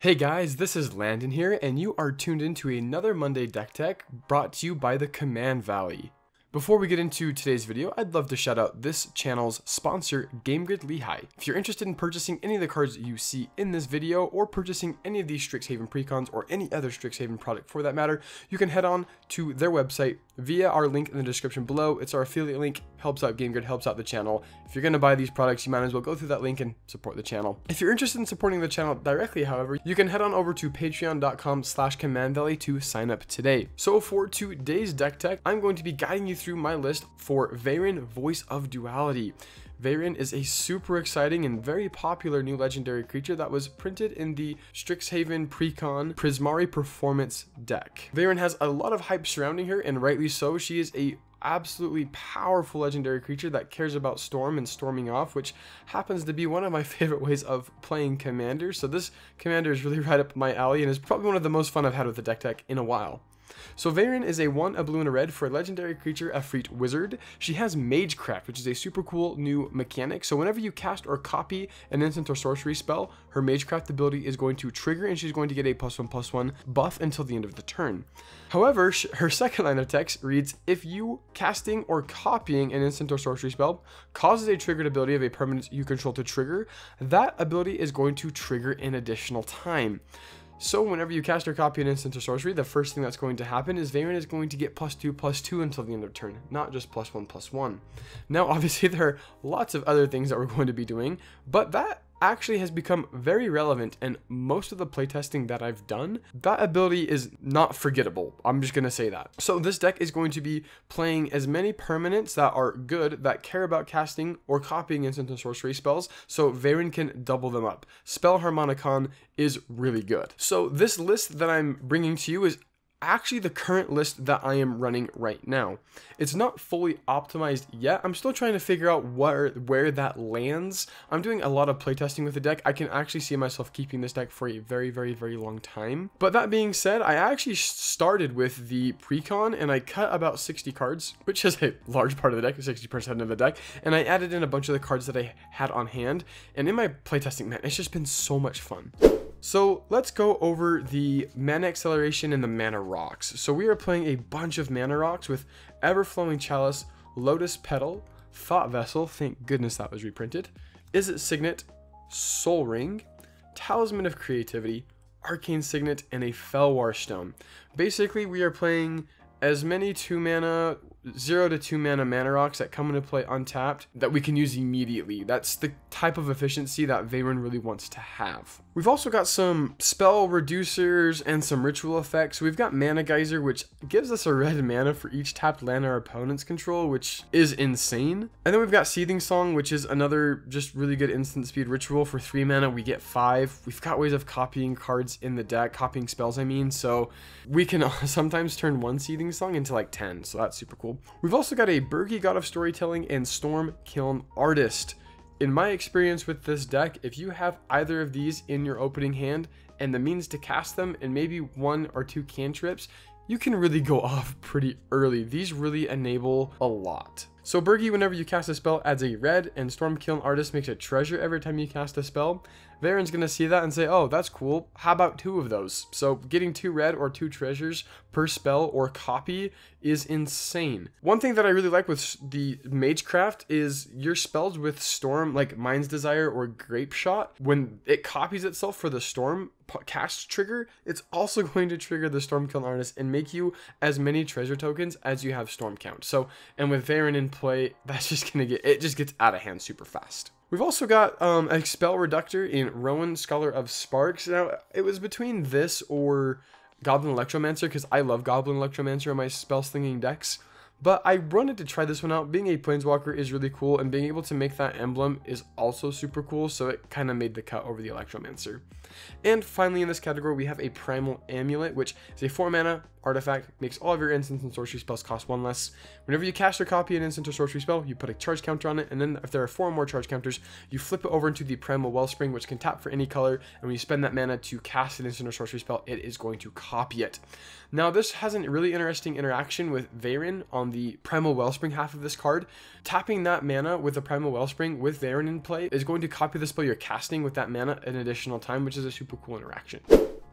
Hey guys, this is Landon here, and you are tuned into another Monday Deck Tech brought to you by the Command Valley. Before we get into today's video, I'd love to shout out this channel's sponsor, GameGrid Lehigh. If you're interested in purchasing any of the cards you see in this video, or purchasing any of these Strixhaven precons or any other Strixhaven product for that matter, you can head on to their website via our link in the description below. It's our affiliate link, helps out GameGrid, helps out the channel. If you're gonna buy these products, you might as well go through that link and support the channel. If you're interested in supporting the channel directly, however, you can head on over to patreon.com slash command to sign up today. So for today's deck tech, I'm going to be guiding you through my list for Varen Voice of Duality. Varen is a super exciting and very popular new legendary creature that was printed in the Strixhaven Precon Prismari Performance deck. Varen has a lot of hype surrounding her, and rightly so. She is a absolutely powerful legendary creature that cares about storm and storming off which happens to be one of my favorite ways of playing commander so this commander is really right up my alley and is probably one of the most fun i've had with the deck tech in a while so Varen is a 1 a blue and a red for a legendary creature, a Freet Wizard. She has Magecraft, which is a super cool new mechanic. So whenever you cast or copy an instant or sorcery spell, her Magecraft ability is going to trigger and she's going to get a plus 1 plus 1 buff until the end of the turn. However, her second line of text reads, if you casting or copying an instant or sorcery spell causes a triggered ability of a permanent you control to trigger, that ability is going to trigger an additional time. So whenever you cast your copy and instant or sorcery, the first thing that's going to happen is Vayron is going to get plus 2, plus 2 until the end of turn, not just plus 1, plus 1. Now obviously there are lots of other things that we're going to be doing, but that actually has become very relevant and most of the playtesting that I've done, that ability is not forgettable. I'm just going to say that. So this deck is going to be playing as many permanents that are good that care about casting or copying instant and sorcery spells so Varen can double them up. Spell Harmonicon is really good. So this list that I'm bringing to you is actually the current list that I am running right now. It's not fully optimized yet. I'm still trying to figure out where, where that lands. I'm doing a lot of playtesting with the deck. I can actually see myself keeping this deck for a very, very, very long time. But that being said, I actually started with the precon and I cut about 60 cards, which is a large part of the deck, 60% of the deck. And I added in a bunch of the cards that I had on hand. And in my playtesting, man, it's just been so much fun. So let's go over the mana acceleration and the mana rocks. So we are playing a bunch of mana rocks with Everflowing Chalice, Lotus Petal, Thought Vessel, thank goodness that was reprinted, Is It Signet, Soul Ring, Talisman of Creativity, Arcane Signet, and a Felwar Stone. Basically, we are playing as many 2 mana zero to two mana mana rocks that come into play untapped that we can use immediately. That's the type of efficiency that Vayron really wants to have. We've also got some spell reducers and some ritual effects. We've got Mana Geyser, which gives us a red mana for each tapped land our opponents control, which is insane. And then we've got Seething Song, which is another just really good instant speed ritual. For three mana, we get five. We've got ways of copying cards in the deck, copying spells, I mean. So we can sometimes turn one Seething Song into like 10. So that's super cool. We've also got a Bergy God of Storytelling and Storm Kiln Artist. In my experience with this deck, if you have either of these in your opening hand and the means to cast them and maybe one or two cantrips, you can really go off pretty early. These really enable a lot. So Burgi, whenever you cast a spell, adds a red, and Stormkill Artist makes a treasure every time you cast a spell. Varen's gonna see that and say, oh, that's cool, how about two of those? So getting two red or two treasures per spell or copy is insane. One thing that I really like with the Magecraft is your spells with Storm, like Mind's Desire or Grape Shot, when it copies itself for the Storm cast trigger, it's also going to trigger the Stormkill Artist and make you as many treasure tokens as you have Storm count. So, and with Varen in play, that's just going to get, it just gets out of hand super fast. We've also got um, Expel Reductor in Rowan, Scholar of Sparks. Now, it was between this or Goblin Electromancer, because I love Goblin Electromancer in my spell-slinging decks. But I wanted to try this one out. Being a Planeswalker is really cool, and being able to make that emblem is also super cool, so it kind of made the cut over the Electromancer. And finally in this category, we have a Primal Amulet, which is a 4 mana artifact, makes all of your instant and sorcery spells cost 1 less. Whenever you cast or copy an instant or sorcery spell, you put a charge counter on it, and then if there are 4 or more charge counters, you flip it over into the Primal Wellspring, which can tap for any color, and when you spend that mana to cast an instant or sorcery spell, it is going to copy it. Now this has a really interesting interaction with Varen on on the Primal Wellspring half of this card. Tapping that mana with the Primal Wellspring with Varen in play is going to copy the spell you're casting with that mana an additional time, which is a super cool interaction.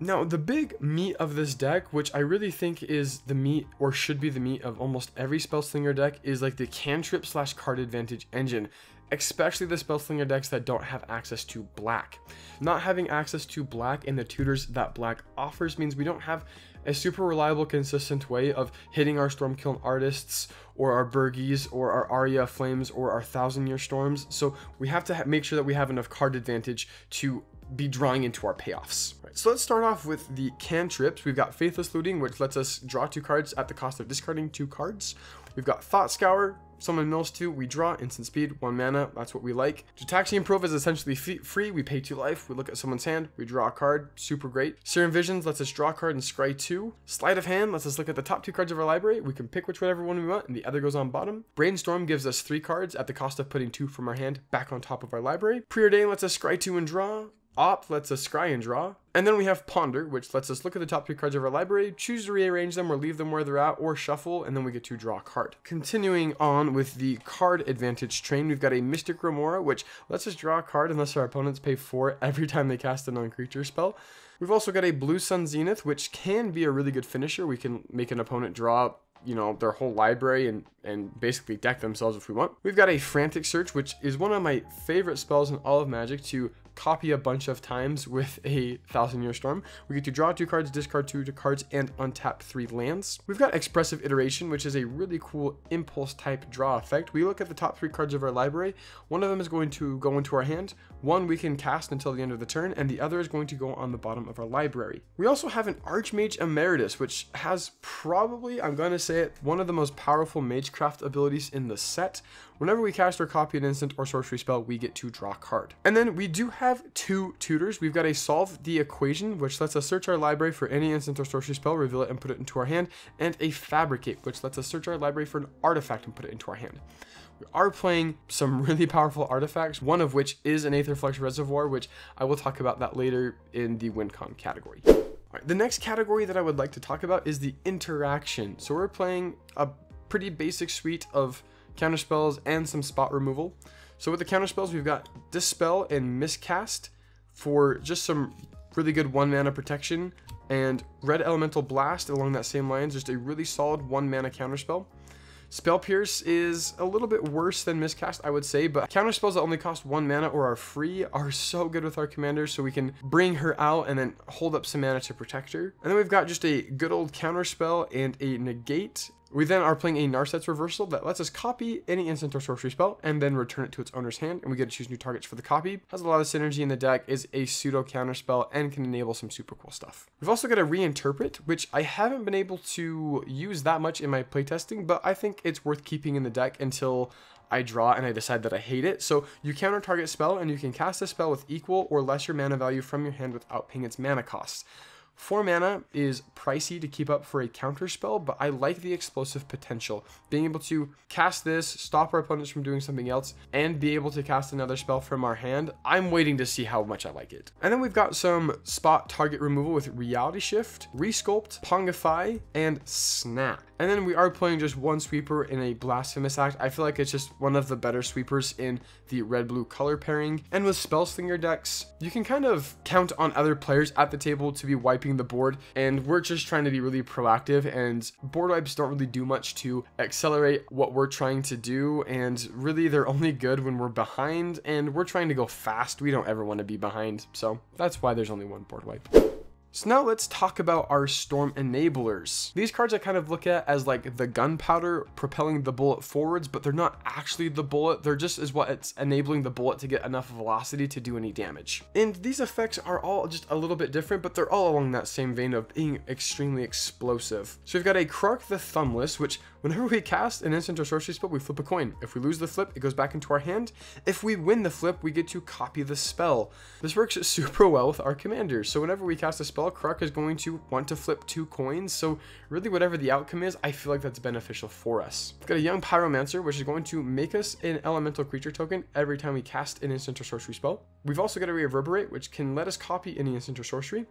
Now, the big meat of this deck, which I really think is the meat or should be the meat of almost every Spellslinger deck, is like the cantrip slash card advantage engine, especially the Spellslinger decks that don't have access to black. Not having access to black and the tutors that black offers means we don't have a super reliable, consistent way of hitting our Stormkiln artists or our Burgies or our Aria Flames or our Thousand Year Storms. So we have to ha make sure that we have enough card advantage to be drawing into our payoffs. Right, so let's start off with the cantrips. We've got Faithless Looting, which lets us draw two cards at the cost of discarding two cards. We've got Thought Scour, Summon Mills 2, we draw, instant speed, 1 mana, that's what we like. Jataxian Improve is essentially free, we pay 2 life, we look at someone's hand, we draw a card, super great. Serum Visions lets us draw a card and scry 2. Sleight of Hand lets us look at the top 2 cards of our library, we can pick whichever one we want and the other goes on bottom. Brainstorm gives us 3 cards at the cost of putting 2 from our hand back on top of our library. Preordain lets us scry 2 and draw. Op lets us scry and draw. And then we have Ponder, which lets us look at the top three cards of our library, choose to rearrange them or leave them where they're at, or shuffle, and then we get to draw a card. Continuing on with the card advantage train, we've got a Mystic Remora, which lets us draw a card unless our opponents pay 4 every time they cast a non-creature spell. We've also got a Blue Sun Zenith, which can be a really good finisher. We can make an opponent draw you know, their whole library and, and basically deck themselves if we want. We've got a Frantic Search, which is one of my favorite spells in all of Magic to copy a bunch of times with a Thousand Year Storm. We get to draw two cards, discard two cards, and untap three lands. We've got Expressive Iteration, which is a really cool impulse type draw effect. We look at the top three cards of our library. One of them is going to go into our hand. One we can cast until the end of the turn, and the other is going to go on the bottom of our library. We also have an Archmage Emeritus, which has probably, I'm going to say it, one of the most powerful Magecraft abilities in the set. Whenever we cast or copy an instant or sorcery spell, we get to draw a card. And then we do have have two tutors. We've got a solve the equation, which lets us search our library for any instant or sorcery spell, reveal it and put it into our hand, and a fabricate, which lets us search our library for an artifact and put it into our hand. We are playing some really powerful artifacts, one of which is an Aetherflux Reservoir, which I will talk about that later in the WinCon category. the next category that I would like to talk about is the interaction. So we're playing a pretty basic suite of counterspells and some spot removal. So with the counter spells, we've got Dispel and Miscast for just some really good one mana protection and Red Elemental Blast along that same line, just a really solid one mana counter spell. Spell Pierce is a little bit worse than Miscast, I would say, but counter spells that only cost one mana or are free are so good with our commander, so we can bring her out and then hold up some mana to protect her. And then we've got just a good old counter spell and a negate we then are playing a Narset's Reversal that lets us copy any instant or sorcery spell and then return it to its owner's hand, and we get to choose new targets for the copy. Has a lot of synergy in the deck, is a pseudo counter spell, and can enable some super cool stuff. We've also got a Reinterpret, which I haven't been able to use that much in my playtesting, but I think it's worth keeping in the deck until I draw and I decide that I hate it. So you counter target spell and you can cast a spell with equal or lesser mana value from your hand without paying its mana costs. Four mana is pricey to keep up for a counter spell, but I like the explosive potential. Being able to cast this, stop our opponents from doing something else, and be able to cast another spell from our hand, I'm waiting to see how much I like it. And then we've got some spot target removal with Reality Shift, Resculpt, Pongify, and Snap. And then we are playing just one sweeper in a Blasphemous Act. I feel like it's just one of the better sweepers in the red-blue color pairing. And with Spellslinger decks, you can kind of count on other players at the table to be wiping wiping the board, and we're just trying to be really proactive, and board wipes don't really do much to accelerate what we're trying to do, and really they're only good when we're behind, and we're trying to go fast. We don't ever want to be behind, so that's why there's only one board wipe. So now let's talk about our storm enablers. These cards I kind of look at as like the gunpowder propelling the bullet forwards, but they're not actually the bullet. They're just as what it's enabling the bullet to get enough velocity to do any damage. And these effects are all just a little bit different, but they're all along that same vein of being extremely explosive. So we've got a Krark the Thumbless, which Whenever we cast an instant or sorcery spell, we flip a coin. If we lose the flip, it goes back into our hand. If we win the flip, we get to copy the spell. This works super well with our commanders. So whenever we cast a spell, Kruk is going to want to flip two coins. So really whatever the outcome is, I feel like that's beneficial for us. We've got a young pyromancer, which is going to make us an elemental creature token every time we cast an instant or sorcery spell. We've also got a reverberate, which can let us copy any instant or sorcery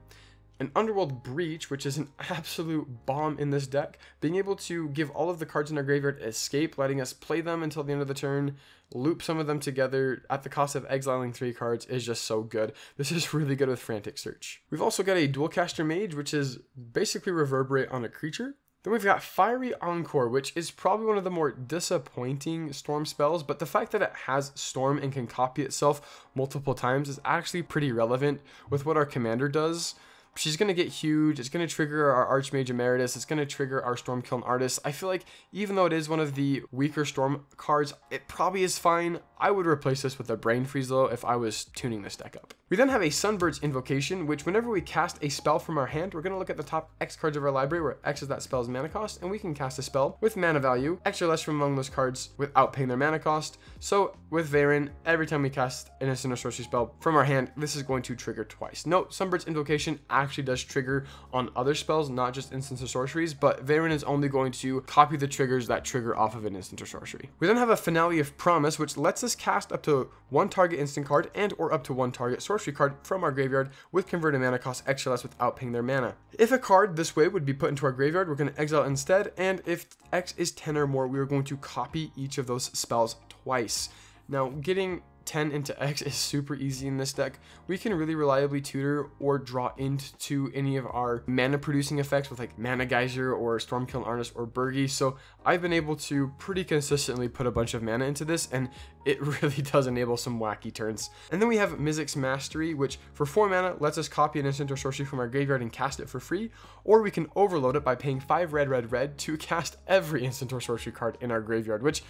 an Underworld Breach, which is an absolute bomb in this deck. Being able to give all of the cards in our graveyard escape, letting us play them until the end of the turn, loop some of them together at the cost of exiling three cards is just so good. This is really good with Frantic Search. We've also got a Dual Caster Mage, which is basically Reverberate on a creature. Then we've got Fiery Encore, which is probably one of the more disappointing Storm spells, but the fact that it has Storm and can copy itself multiple times is actually pretty relevant with what our commander does. She's going to get huge. It's going to trigger our Archmage Emeritus. It's going to trigger our Stormkilln Artist. I feel like even though it is one of the weaker Storm cards, it probably is fine. I would replace this with a Brain Freeze though if I was tuning this deck up. We then have a Sunbird's Invocation, which whenever we cast a spell from our hand, we're going to look at the top X cards of our library where X is that spell's mana cost, and we can cast a spell with mana value, X or less from among those cards without paying their mana cost. So with Varen, every time we cast an instant or sorcery spell from our hand, this is going to trigger twice. Note, Sunbird's Invocation actually does trigger on other spells, not just instants or sorceries, but Varen is only going to copy the triggers that trigger off of an instant or sorcery. We then have a Finale of Promise, which lets us cast up to one target instant card and or up to one target sorcery card from our graveyard with converted mana cost extra less without paying their mana. If a card this way would be put into our graveyard, we're going to exile instead, and if X is 10 or more, we are going to copy each of those spells twice. Now, getting 10 into X is super easy in this deck. We can really reliably tutor or draw into any of our mana producing effects with like Mana Geyser or Stormkill Arnis or Burgi. So I've been able to pretty consistently put a bunch of mana into this and it really does enable some wacky turns. And then we have Mizzix Mastery, which for 4 mana lets us copy an instant or sorcery from our graveyard and cast it for free, or we can overload it by paying 5 red red red to cast every instant or sorcery card in our graveyard, which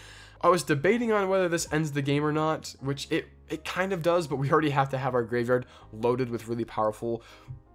I was debating on whether this ends the game or not, which it, it kind of does, but we already have to have our graveyard loaded with really powerful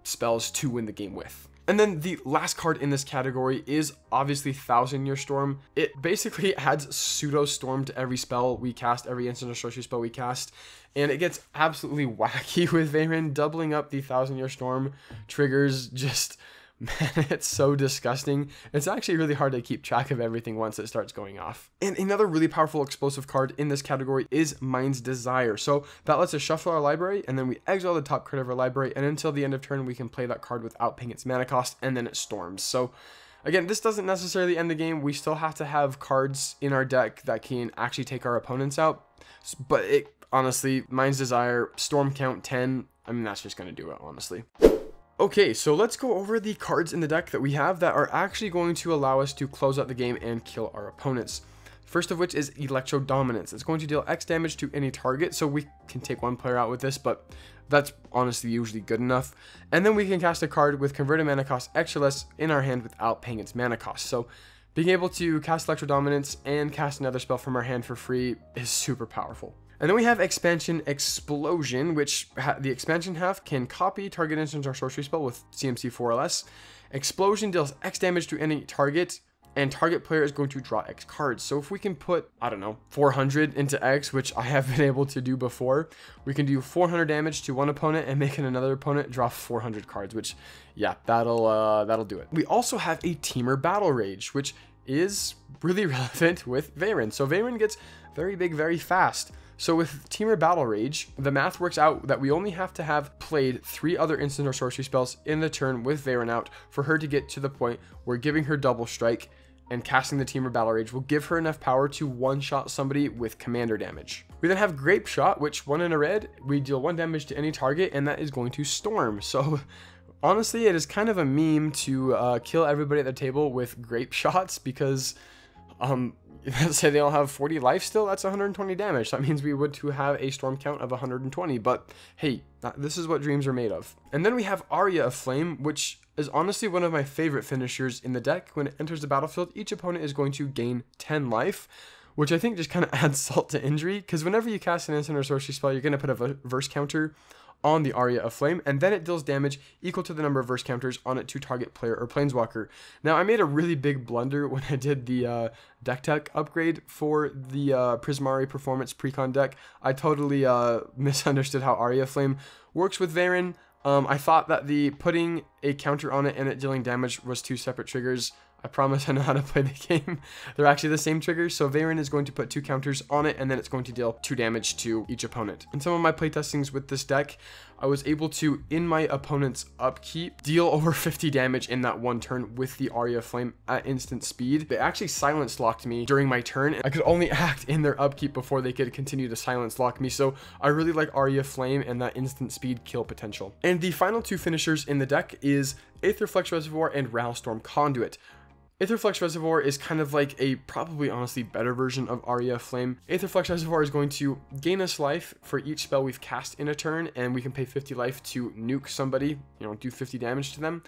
spells to win the game with. And then the last card in this category is obviously Thousand Year Storm. It basically adds pseudo storm to every spell we cast, every instant or sorcery spell we cast, and it gets absolutely wacky with Vayran doubling up the Thousand Year Storm triggers just Man, it's so disgusting. It's actually really hard to keep track of everything once it starts going off. And another really powerful explosive card in this category is Mind's Desire. So that lets us shuffle our library, and then we exile the top card of our library, and until the end of turn, we can play that card without paying its mana cost, and then it storms. So Again, this doesn't necessarily end the game. We still have to have cards in our deck that can actually take our opponents out. But it honestly, Mind's Desire, Storm Count 10, I mean, that's just going to do it, honestly. Okay, so let's go over the cards in the deck that we have that are actually going to allow us to close out the game and kill our opponents. First of which is Electro Dominance. It's going to deal X damage to any target, so we can take one player out with this, but that's honestly usually good enough. And then we can cast a card with Converted Mana Cost extra less in our hand without paying its mana cost. So being able to cast Electro Dominance and cast another spell from our hand for free is super powerful. And then we have expansion explosion, which the expansion half can copy target instance or sorcery spell with CMC 4 or less. Explosion deals X damage to any target and target player is going to draw X cards. So if we can put, I don't know, 400 into X, which I have been able to do before, we can do 400 damage to one opponent and make another opponent draw 400 cards, which yeah, that'll, uh, that'll do it. We also have a Teamer Battle Rage, which is really relevant with Varen. So Varen gets very big, very fast. So with Teamer Battle Rage, the math works out that we only have to have played three other instant or sorcery spells in the turn with Varen out for her to get to the point where giving her double strike and casting the Teamer Battle Rage will give her enough power to one-shot somebody with commander damage. We then have Grape Shot, which one in a red, we deal one damage to any target, and that is going to Storm. So honestly, it is kind of a meme to uh, kill everybody at the table with Grape Shots because um, say they all have 40 life still, that's 120 damage. That means we would to have a storm count of 120, but hey, this is what dreams are made of. And then we have Arya of Flame, which is honestly one of my favorite finishers in the deck. When it enters the battlefield, each opponent is going to gain 10 life, which I think just kind of adds salt to injury, because whenever you cast an instant or sorcery spell, you're going to put a verse counter on the Aria of Flame, and then it deals damage equal to the number of verse counters on it to target player or planeswalker. Now, I made a really big blunder when I did the uh, deck tech upgrade for the uh, Prismari Performance Precon deck. I totally uh, misunderstood how Aria of Flame works with Varen. Um, I thought that the putting a counter on it and it dealing damage was two separate triggers. I promise I know how to play the game. They're actually the same triggers, so Varen is going to put two counters on it, and then it's going to deal two damage to each opponent. In some of my playtestings with this deck, I was able to, in my opponent's upkeep, deal over 50 damage in that one turn with the Aria Flame at instant speed. They actually silence locked me during my turn, and I could only act in their upkeep before they could continue to silence lock me, so I really like Aria Flame and that instant speed kill potential. And the final two finishers in the deck is Aetherflex Reservoir and Ralstorm Conduit. Aetherflux Reservoir is kind of like a probably honestly better version of Aria Flame. Aetherflux Reservoir is going to gain us life for each spell we've cast in a turn, and we can pay 50 life to nuke somebody, you know, do 50 damage to them.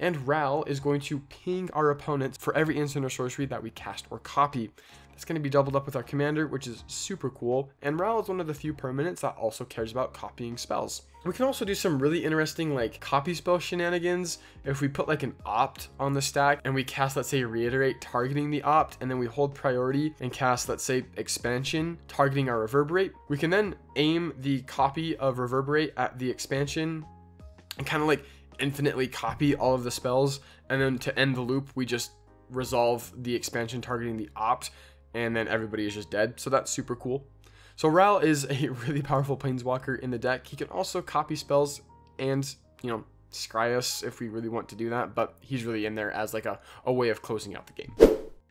And Ral is going to ping our opponents for every instant or sorcery that we cast or copy. It's going to be doubled up with our commander, which is super cool, and Ral is one of the few permanents that also cares about copying spells. We can also do some really interesting like copy spell shenanigans if we put like an opt on the stack and we cast let's say reiterate targeting the opt and then we hold priority and cast let's say expansion targeting our reverberate. We can then aim the copy of reverberate at the expansion and kind of like infinitely copy all of the spells and then to end the loop we just resolve the expansion targeting the opt and then everybody is just dead, so that's super cool. So Ral is a really powerful planeswalker in the deck. He can also copy spells and, you know, scry us if we really want to do that, but he's really in there as like a, a way of closing out the game.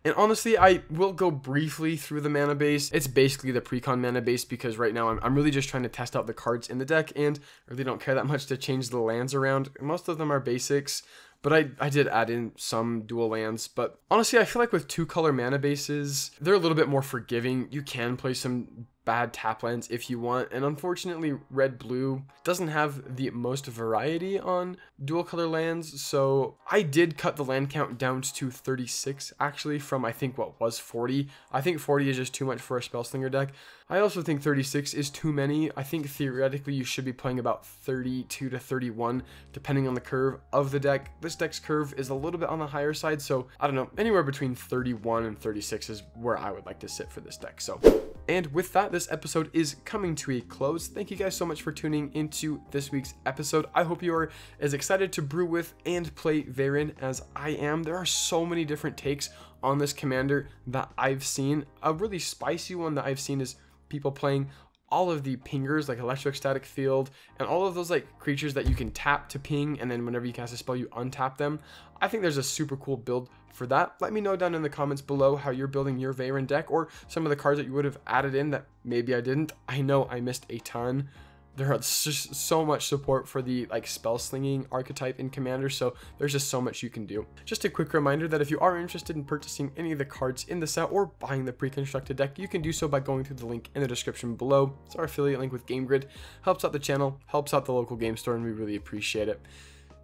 And honestly, I will go briefly through the mana base. It's basically the precon mana base because right now I'm, I'm, really just trying to test out the cards in the deck and really don't care that much to change the lands around. Most of them are basics. But I, I did add in some dual lands. But honestly, I feel like with two color mana bases, they're a little bit more forgiving. You can play some bad tap lands if you want, and unfortunately red blue doesn't have the most variety on dual color lands, so I did cut the land count down to 36 actually from I think what was 40. I think 40 is just too much for a spell slinger deck. I also think 36 is too many. I think theoretically you should be playing about 32 to 31 depending on the curve of the deck. This deck's curve is a little bit on the higher side, so I don't know, anywhere between 31 and 36 is where I would like to sit for this deck. So and with that, this episode is coming to a close. Thank you guys so much for tuning into this week's episode. I hope you are as excited to brew with and play Varen as I am. There are so many different takes on this commander that I've seen. A really spicy one that I've seen is people playing all of the pingers like electrostatic field and all of those like creatures that you can tap to ping and then whenever you cast a spell you untap them i think there's a super cool build for that let me know down in the comments below how you're building your Varen deck or some of the cards that you would have added in that maybe i didn't i know i missed a ton there are just so much support for the like spell slinging archetype in Commander, so there's just so much you can do. Just a quick reminder that if you are interested in purchasing any of the cards in the set or buying the pre-constructed deck, you can do so by going through the link in the description below. It's our affiliate link with GameGrid, helps out the channel, helps out the local game store, and we really appreciate it.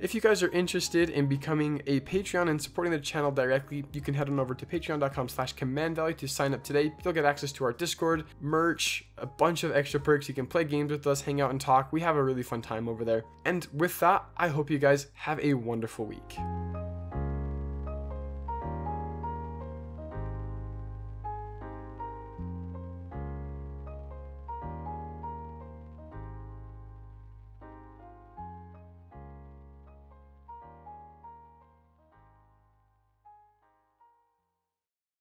If you guys are interested in becoming a Patreon and supporting the channel directly, you can head on over to patreon.com slash command valley to sign up today. You'll get access to our Discord, merch, a bunch of extra perks. You can play games with us, hang out and talk. We have a really fun time over there. And with that, I hope you guys have a wonderful week.